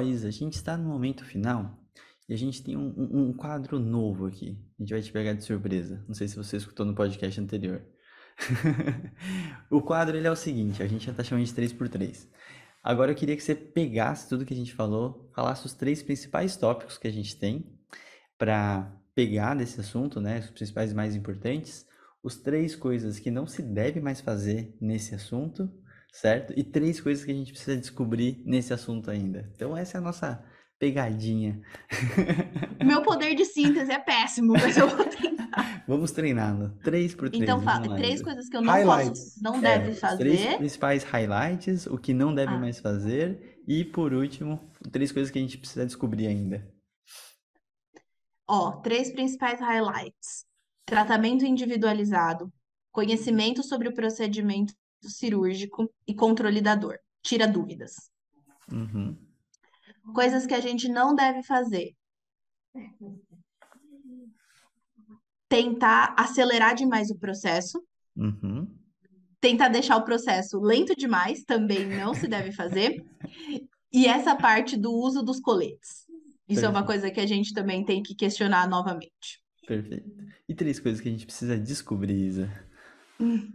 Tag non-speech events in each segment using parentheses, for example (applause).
Ó, a gente está no momento final e a gente tem um, um, quadro novo aqui. A gente vai te pegar de surpresa. Não sei se você escutou no podcast anterior. (laughs) o quadro ele é o seguinte, a gente já está chamando de 3x3. Agora eu queria que você pegasse tudo que a gente falou, falasse os três principais tópicos que a gente tem para pegar desse assunto, né, os principais mais importantes, os três coisas que não se deve mais fazer nesse assunto certo? E três coisas que a gente precisa descobrir nesse assunto ainda. Então, essa é a nossa pegadinha. (laughs) Meu poder de síntese é péssimo, mas eu vou tentar. (laughs) Vamos treiná-lo. Três por três. Então, fala, três coisas que eu não highlights. posso, não é, deve fazer. Três principais highlights, o que não deve ah. mais fazer. E, por último, três coisas que a gente precisa descobrir ainda. Ó, três principais highlights: tratamento individualizado, conhecimento sobre o procedimento cirúrgico e controle da dor. Tira dúvidas. Uhum. Coisas que a gente não deve fazer. Tentar acelerar demais o processo. Uhum. Tentar deixar o processo lento demais também não se deve fazer. E essa parte do uso dos coletes. Isso Perfeito. é uma coisa que a gente também tem que questionar novamente. Perfeito. E três coisas que a gente precisa descobrir, Isa. Hum.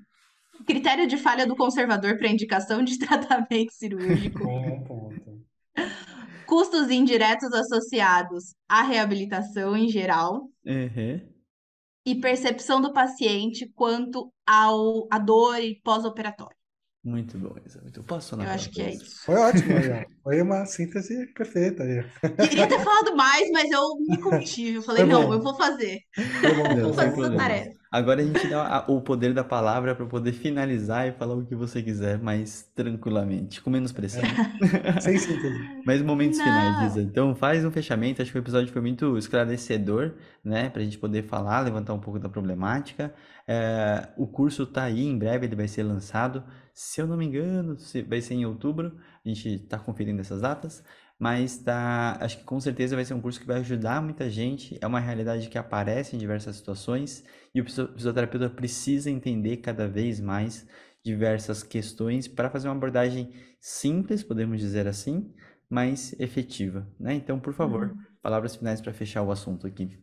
Critério de falha do conservador para indicação de (laughs) tratamento cirúrgico. Bom ponto. Custos indiretos associados à reabilitação em geral. Uhum. E percepção do paciente quanto ao, à dor e pós-operatório. Muito bom, exato. Eu posso na Eu acho que é isso. Foi ótimo, (laughs) Foi uma síntese perfeita. Ian. Queria ter falado mais, mas eu me contive. Eu falei, não, eu vou fazer. bom, eu vou fazer essa tarefa. Agora a gente dá o poder da palavra para poder finalizar e falar o que você quiser mais tranquilamente, com menos pressão. É. (laughs) Sem sentido. Mas momentos Não. finais, Isa. Então faz um fechamento. Acho que o episódio foi muito esclarecedor, né? Para a gente poder falar, levantar um pouco da problemática. É, o curso está aí, em breve ele vai ser lançado se eu não me engano, vai ser em outubro, a gente está conferindo essas datas, mas tá, acho que com certeza vai ser um curso que vai ajudar muita gente, é uma realidade que aparece em diversas situações e o fisioterapeuta precisa entender cada vez mais diversas questões para fazer uma abordagem simples, podemos dizer assim, mas efetiva, né? Então, por favor, uhum. palavras finais para fechar o assunto aqui.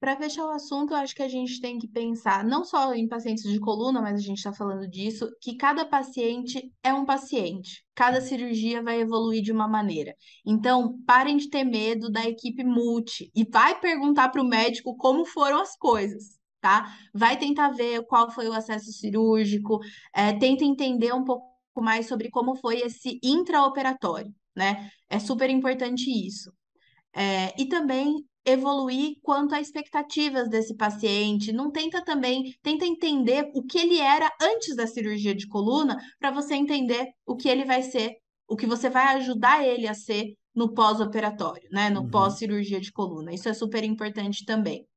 Para fechar o assunto, eu acho que a gente tem que pensar não só em pacientes de coluna, mas a gente está falando disso, que cada paciente é um paciente. Cada cirurgia vai evoluir de uma maneira. Então, parem de ter medo da equipe multi e vai perguntar para o médico como foram as coisas. Tá? Vai tentar ver qual foi o acesso cirúrgico, é, tenta entender um pouco mais sobre como foi esse intraoperatório, né? É super importante isso. É, e também evoluir quanto às expectativas desse paciente, não tenta também, tenta entender o que ele era antes da cirurgia de coluna para você entender o que ele vai ser, o que você vai ajudar ele a ser no pós-operatório, né, no uhum. pós-cirurgia de coluna. Isso é super importante também.